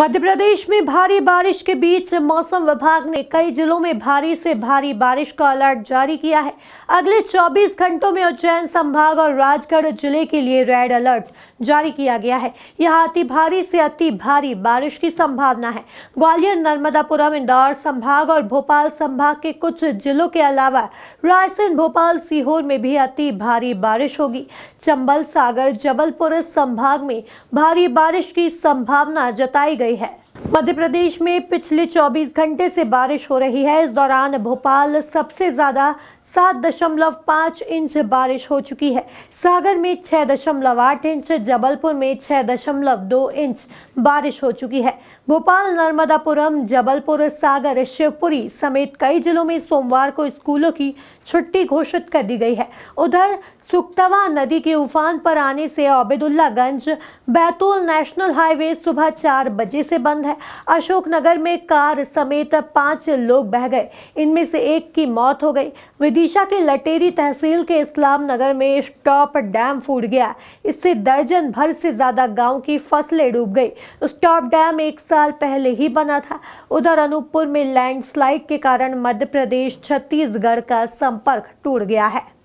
मध्य प्रदेश में भारी बारिश के बीच मौसम विभाग ने कई जिलों में भारी से भारी बारिश का अलर्ट जारी किया है अगले 24 घंटों में उज्जैन संभाग और राजगढ़ जिले के लिए रेड अलर्ट जारी किया गया है यहाँ अति भारी से अति भारी बारिश की संभावना है ग्वालियर नर्मदापुरम इंदौर संभाग और भोपाल संभाग के कुछ जिलों के अलावा रायसेन भोपाल सीहोर में भी अति भारी बारिश होगी चंबल सागर जबलपुर संभाग में भारी बारिश की संभावना जताई गई है मध्य प्रदेश में पिछले 24 घंटे से बारिश हो रही है इस दौरान भोपाल सबसे ज़्यादा सात दशमलव पाँच इंच बारिश हो चुकी है सागर में छः दशमलव आठ इंच जबलपुर में छः दशमलव दो इंच बारिश हो चुकी है भोपाल नर्मदापुरम जबलपुर सागर शिवपुरी समेत कई जिलों में सोमवार को स्कूलों की छुट्टी घोषित कर दी गई है उधर सुक्तवा नदी के उफान पर आने से अबेदुल्लागंज बैतूल नेशनल हाईवे सुबह चार बजे से बंद है अशोकनगर में कार समेत पाँच लोग बह गए इनमें से एक की मौत हो गई विदिशा के लटेरी तहसील के इस्लाम नगर में स्टॉप डैम फूट गया इससे दर्जन भर से ज़्यादा गांव की फसलें डूब गई स्टॉप डैम एक साल पहले ही बना था उधर अनूपपुर में लैंडस्लाइड के कारण मध्य प्रदेश छत्तीसगढ़ का संपर्क टूट गया है